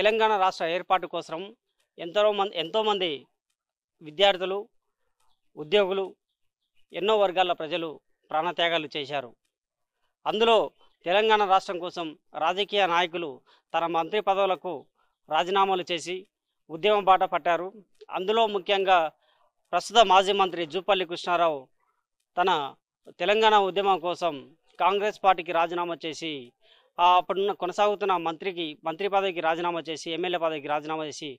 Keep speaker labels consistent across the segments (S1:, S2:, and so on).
S1: తెలంగాణ రాష్ట్ర ఏర్పాటు కోసం ఎంతో మంది ఎంతోమంది విద్యార్థులు ఉద్యోగులు ఎన్నో వర్గాల ప్రజలు ప్రాణత్యాగాలు చేశారు అందులో తెలంగాణ రాష్ట్రం కోసం రాజకీయ నాయకులు తన మంత్రి పదవులకు రాజీనామాలు చేసి ఉద్యమం బాట పట్టారు అందులో ముఖ్యంగా ప్రస్తుత మాజీ మంత్రి జూపల్లి కృష్ణారావు తన తెలంగాణ ఉద్యమం కోసం కాంగ్రెస్ పార్టీకి రాజీనామా చేసి అప్పుడున్న కొనసాగుతున్న మంత్రికి మంత్రి పదవికి రాజీనామా చేసి ఎమ్మెల్యే పదవికి రాజీనామా చేసి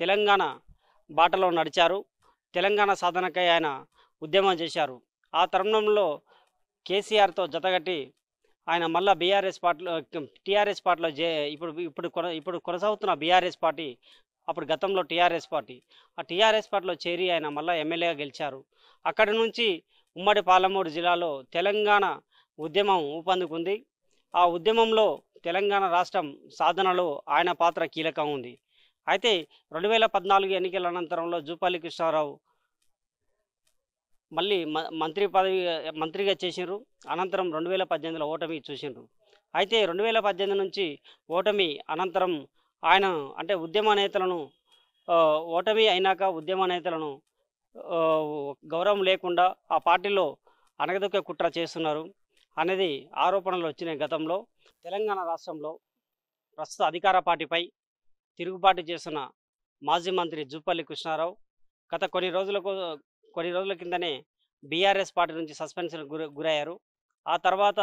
S1: తెలంగాణ బాటలో నడిచారు తెలంగాణ సాధనకై ఆయన ఉద్యమం చేశారు ఆ తరుణంలో కేసీఆర్తో జతగట్టి ఆయన మళ్ళా బీఆర్ఎస్ పార్టీలో టీఆర్ఎస్ పార్టీలో జే ఇప్పుడు ఇప్పుడు కొన ఇప్పుడు కొనసాగుతున్న బీఆర్ఎస్ పార్టీ అప్పుడు గతంలో టీఆర్ఎస్ పార్టీ ఆ టీఆర్ఎస్ పార్టీలో చేరి ఆయన మళ్ళీ ఎమ్మెల్యేగా గెలిచారు అక్కడి నుంచి ఉమ్మడి పాలమూరు జిల్లాలో తెలంగాణ ఉద్యమం ఊపందుకుంది ఆ ఉద్యమంలో తెలంగాణ రాష్ట్రం సాధనలో ఆయన పాత్ర కీలకం ఉంది అయితే రెండు వేల పద్నాలుగు ఎన్నికల అనంతరంలో జూపాలి కృష్ణారావు మళ్ళీ మంత్రి పదవి మంత్రిగా చేసినారు అనంతరం రెండు వేల పద్దెనిమిదిలో ఓటమి చూసినారు అయితే రెండు వేల పద్దెనిమిది నుంచి ఓటమి అనంతరం ఆయన అంటే ఉద్యమ నేతలను ఓటమి అయినాక ఉద్యమ నేతలను గౌరవం లేకుండా ఆ పార్టీలో అనగదొక్క కుట్ర చేస్తున్నారు అనేది ఆరోపణలు వచ్చినాయి గతంలో తెలంగాణ రాష్ట్రంలో ప్రస్తుత అధికార పార్టీపై తిరుగుబాటు చేసిన మాజీ మంత్రి జూపల్లి కృష్ణారావు గత కొన్ని రోజులకు కొన్ని రోజుల కిందనే బీఆర్ఎస్ పార్టీ నుంచి సస్పెన్షన్ గురయ్యారు ఆ తర్వాత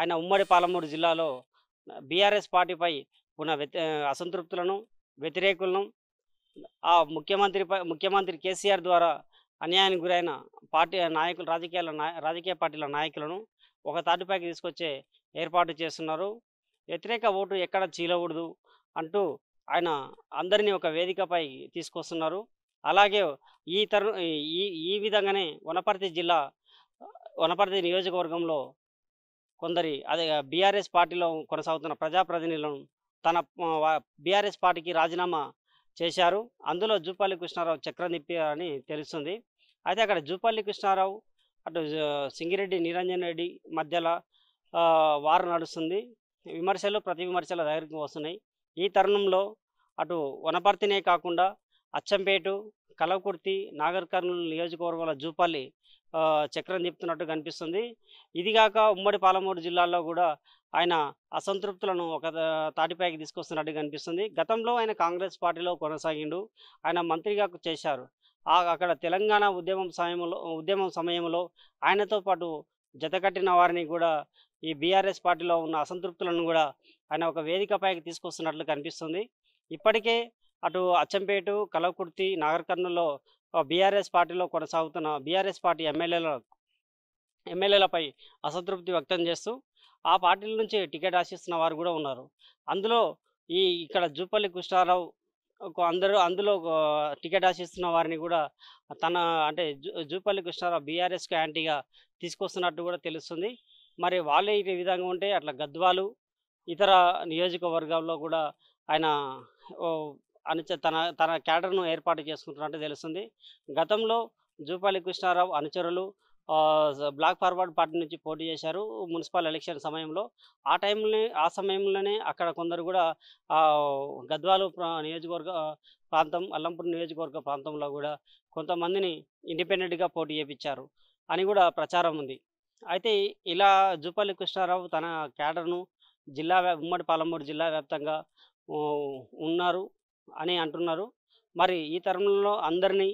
S1: ఆయన ఉమ్మడి పాలమూరు జిల్లాలో బీఆర్ఎస్ పార్టీపై ఉన్న అసంతృప్తులను వ్యతిరేకులను ఆ ముఖ్యమంత్రిపై ముఖ్యమంత్రి కేసీఆర్ ద్వారా అన్యాయానికి గురైన పార్టీ నాయకులు రాజకీయాల రాజకీయ పార్టీల నాయకులను ఒక థర్డ్ ప్యాక్ తీసుకొచ్చే ఏర్పాటు చేస్తున్నారు వ్యతిరేక ఓటు ఎక్కడ చీలకూడదు అంటూ ఆయన అందరినీ ఒక వేదికపై తీసుకొస్తున్నారు అలాగే ఈ తరు ఈ ఈ విధంగానే వనపర్తి జిల్లా వనపర్తి నియోజకవర్గంలో కొందరి అదే బీఆర్ఎస్ పార్టీలో కొనసాగుతున్న ప్రజాప్రతినిధులను తన బీఆర్ఎస్ పార్టీకి రాజీనామా చేశారు అందులో జూపల్లి కృష్ణారావు చక్రం తిప్పారని తెలుస్తుంది అయితే అక్కడ జూపల్లి కృష్ణారావు అటు సింగిరెడ్డి నిరంజన్ రెడ్డి మధ్యలో వారు నడుస్తుంది విమర్శలు ప్రతి విమర్శల దగ్గరికి వస్తున్నాయి ఈ తరుణంలో అటు వనపర్తినే కాకుండా అచ్చంపేటు కలవకుర్తి నాగర్ కర్నూలు జూపల్లి చక్రం తిప్పుతున్నట్టు కనిపిస్తుంది ఇదిగాక ఉమ్మడి పాలమూరు జిల్లాలో కూడా ఆయన అసంతృప్తులను ఒక తాటిపైకి తీసుకొస్తున్నట్టు కనిపిస్తుంది గతంలో ఆయన కాంగ్రెస్ పార్టీలో కొనసాగిండు ఆయన మంత్రిగా చేశారు అక్కడ తెలంగాణ ఉద్యమం సమయంలో ఉద్యమం సమయంలో ఆయనతో పాటు జతకట్టిన వారిని కూడా ఈ బీఆర్ఎస్ పార్టీలో ఉన్న అసంతృప్తులను కూడా ఆయన ఒక వేదికపైకి తీసుకొస్తున్నట్లు కనిపిస్తుంది ఇప్పటికే అటు అచ్చంపేటు కలవకుర్తి నాగర్ కర్నూల్లో బీఆర్ఎస్ పార్టీలో కొనసాగుతున్న బీఆర్ఎస్ పార్టీ ఎమ్మెల్యేల ఎమ్మెల్యేలపై అసంతృప్తి వ్యక్తం చేస్తూ ఆ పార్టీల నుంచి టికెట్ ఆశిస్తున్న వారు కూడా ఉన్నారు అందులో ఈ ఇక్కడ జూపల్లి కృష్ణారావు అందరూ అందులో టికెట్ ఆశిస్తున్న వారిని కూడా తన అంటే జూపల్లి కృష్ణారావు బీఆర్ఎస్కి యాంటీగా తీసుకొస్తున్నట్టు కూడా తెలుస్తుంది మరి వాళ్ళే ఈ విధంగా ఉంటే అట్లా గద్వాలు ఇతర నియోజకవర్గాల్లో కూడా ఆయన అనుచ తన తన క్యాడర్ను ఏర్పాటు చేసుకుంటున్నట్టు తెలుస్తుంది గతంలో జూపల్లి కృష్ణారావు అనుచరులు బ్లాక్ ఫార్వర్డ్ పార్టీ నుంచి పోటీ చేశారు మున్సిపల్ ఎలక్షన్ సమయంలో ఆ టైంలోనే ఆ సమయంలోనే అక్కడ కొందరు కూడా గద్వాలు నియోజకవర్గ ప్రాంతం అల్లంపూర్ నియోజకవర్గ ప్రాంతంలో కూడా కొంతమందిని ఇండిపెండెంట్గా పోటీ చేయించారు అని కూడా ప్రచారం ఉంది అయితే ఇలా జూపల్లి కృష్ణారావు తన క్యాడర్ను జిల్లా ఉమ్మడి పాలమూరు జిల్లా వ్యాప్తంగా ఉన్నారు అని అంటున్నారు మరి ఈ తరుణంలో అందరినీ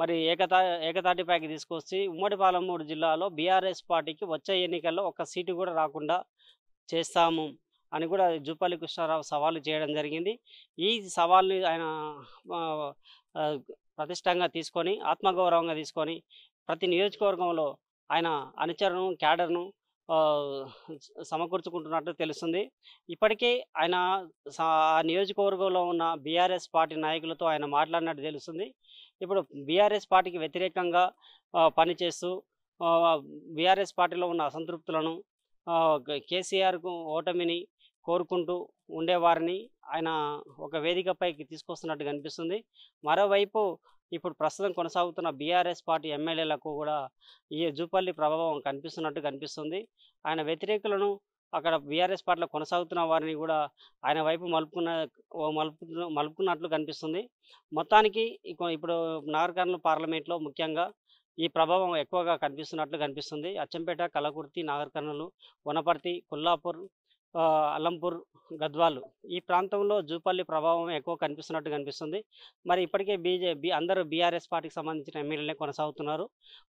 S1: మరి ఏకతా ఏకతాటిపైకి తీసుకొచ్చి ఉమ్మడి పాలమూరు జిల్లాలో బీఆర్ఎస్ పార్టీకి వచ్చే ఎన్నికల్లో ఒక సీటు కూడా రాకుండా చేస్తాము అని కూడా జూపల్లి కృష్ణారావు సవాలు చేయడం జరిగింది ఈ సవాల్ని ఆయన ప్రతిష్టంగా తీసుకొని ఆత్మగౌరవంగా తీసుకొని ప్రతి నియోజకవర్గంలో ఆయన అనుచరును క్యాడర్ను సమకూర్చుకుంటున్నట్టు తెలుస్తుంది ఇప్పటికే ఆయన నియోజకవర్గంలో ఉన్న బీఆర్ఎస్ పార్టీ నాయకులతో ఆయన మాట్లాడినట్టు తెలుస్తుంది ఇప్పుడు బీఆర్ఎస్ పార్టీకి వ్యతిరేకంగా పనిచేస్తూ బీఆర్ఎస్ పార్టీలో ఉన్న అసంతృప్తులను కేసీఆర్కు ఓటమిని కోరుకుంటూ ఉండేవారిని ఆయన ఒక వేదికపైకి తీసుకొస్తున్నట్టు కనిపిస్తుంది మరోవైపు ఇప్పుడు ప్రస్తుతం కొనసాగుతున్న బీఆర్ఎస్ పార్టీ ఎమ్మెల్యేలకు కూడా ఈ జూపల్లి ప్రభావం కనిపిస్తున్నట్టు కనిపిస్తుంది ఆయన వ్యతిరేకులను అక్కడ బీఆర్ఎస్ పార్టీలో కొనసాగుతున్న వారిని కూడా ఆయన వైపు మలుపుకున్న మలుపు మలుపుకున్నట్లు కనిపిస్తుంది మొత్తానికి ఇప్పుడు నాగర్కర్నూలు పార్లమెంట్లో ముఖ్యంగా ఈ ప్రభావం ఎక్కువగా కనిపిస్తున్నట్లు కనిపిస్తుంది అచ్చంపేట కలకుర్తి నాగర్కర్నూలు వనపర్తి కొల్లాపూర్ అలంపూర్ గద్వాలు ఈ ప్రాంతంలో జూపల్లి ప్రభావం ఎక్కువ కనిపిస్తున్నట్టు కనిపిస్తుంది మరి ఇప్పటికే బీజే బీ అందరూ బీఆర్ఎస్ పార్టీకి సంబంధించిన ఎమ్మెల్యేలే కొనసాగుతున్నారు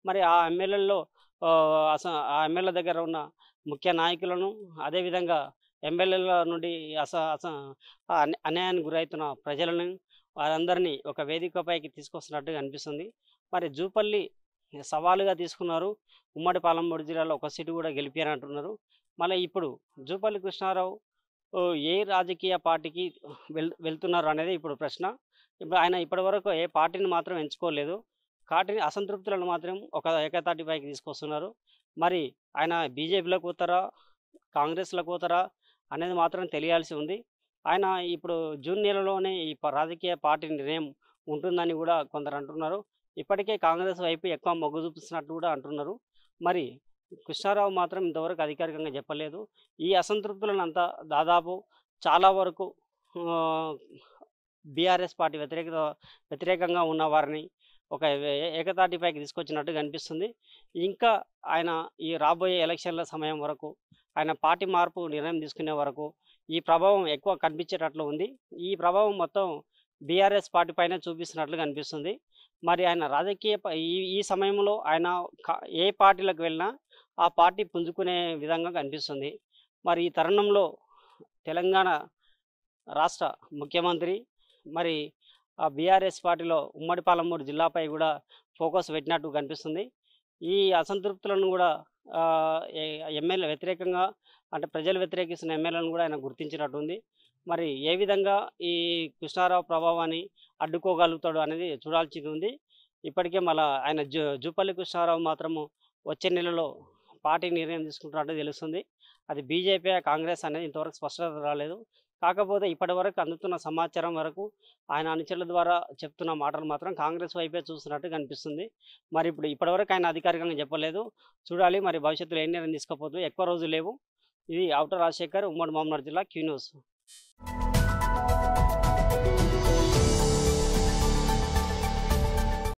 S1: మరి ఆ ఎమ్మెల్యేల్లో ఆ ఎమ్మెల్యే దగ్గర ఉన్న ముఖ్య నాయకులను అదేవిధంగా ఎమ్మెల్యేల నుండి అస అస అన్యాయానికి గురవుతున్న ప్రజలను వారందరినీ ఒక వేదికపైకి తీసుకొస్తున్నట్టుగా అనిపిస్తుంది మరి జూపల్లి ఇక సవాలుగా తీసుకున్నారు ఉమ్మడి పాలమూడు జిల్లాలో ఒక సీటు కూడా అంటున్నారు మళ్ళీ ఇప్పుడు జూపల్లి కృష్ణారావు ఏ రాజకీయ పార్టీకి వెల్ వెళ్తున్నారు అనేది ఇప్పుడు ప్రశ్న ఇప్పుడు ఆయన ఇప్పటివరకు ఏ పార్టీని మాత్రం ఎంచుకోలేదు కాటిని అసంతృప్తులను మాత్రం ఒక పైకి తీసుకొస్తున్నారు మరి ఆయన బీజేపీలో కూతరా కాంగ్రెస్లో కూతరా అనేది మాత్రం తెలియాల్సి ఉంది ఆయన ఇప్పుడు జూన్ నెలలోనే ఈ రాజకీయ పార్టీ నిర్ణయం ఉంటుందని కూడా కొందరు అంటున్నారు ఇప్పటికే కాంగ్రెస్ వైపు ఎక్కువ మొగ్గు చూపిస్తున్నట్టు కూడా అంటున్నారు మరి కృష్ణారావు మాత్రం ఇంతవరకు అధికారికంగా చెప్పలేదు ఈ అసంతృప్తులను అంతా దాదాపు చాలా వరకు బీఆర్ఎస్ పార్టీ వ్యతిరేకత వ్యతిరేకంగా ఉన్న వారిని ఒక ఏకతాటిపైకి తీసుకొచ్చినట్టు కనిపిస్తుంది ఇంకా ఆయన ఈ రాబోయే ఎలక్షన్ల సమయం వరకు ఆయన పార్టీ మార్పు నిర్ణయం తీసుకునే వరకు ఈ ప్రభావం ఎక్కువ కనిపించేటట్లు ఉంది ఈ ప్రభావం మొత్తం బీఆర్ఎస్ పార్టీ పైన చూపిస్తున్నట్లు కనిపిస్తుంది మరి ఆయన రాజకీయ ఈ సమయంలో ఆయన ఏ పార్టీలకు వెళ్ళినా ఆ పార్టీ పుంజుకునే విధంగా కనిపిస్తుంది మరి ఈ తరుణంలో తెలంగాణ రాష్ట్ర ముఖ్యమంత్రి మరి ఆ బీఆర్ఎస్ పార్టీలో ఉమ్మడి పాలమూరు జిల్లాపై కూడా ఫోకస్ పెట్టినట్టు కనిపిస్తుంది ఈ అసంతృప్తులను కూడా ఎమ్మెల్యే వ్యతిరేకంగా అంటే ప్రజలు వ్యతిరేకిస్తున్న ఎమ్మెల్యేలను కూడా ఆయన గుర్తించినట్టుంది మరి ఏ విధంగా ఈ కృష్ణారావు ప్రభావాన్ని అడ్డుకోగలుగుతాడు అనేది చూడాల్సి ఉంది ఇప్పటికే మళ్ళీ ఆయన జూ జూపల్లి కృష్ణారావు మాత్రము వచ్చే నెలలో పార్టీ నిర్ణయం తీసుకుంటున్నట్టు తెలుస్తుంది అది బీజేపీ కాంగ్రెస్ అనేది ఇంతవరకు స్పష్టత రాలేదు కాకపోతే ఇప్పటి వరకు అందుతున్న సమాచారం వరకు ఆయన అనుచరుల ద్వారా చెప్తున్న మాటలు మాత్రం కాంగ్రెస్ వైపే చూస్తున్నట్టు కనిపిస్తుంది మరి ఇప్పుడు ఇప్పటివరకు ఆయన అధికారికంగా చెప్పలేదు చూడాలి మరి భవిష్యత్తులో ఏం నిర్ణయం తీసుకోపోతుంది ఎక్కువ రోజులు లేవు ఇది ఔటర్ రాజశేఖర్ ఉమ్మడి మహమ్మద్ జిల్లా క్యూ న్యూస్ you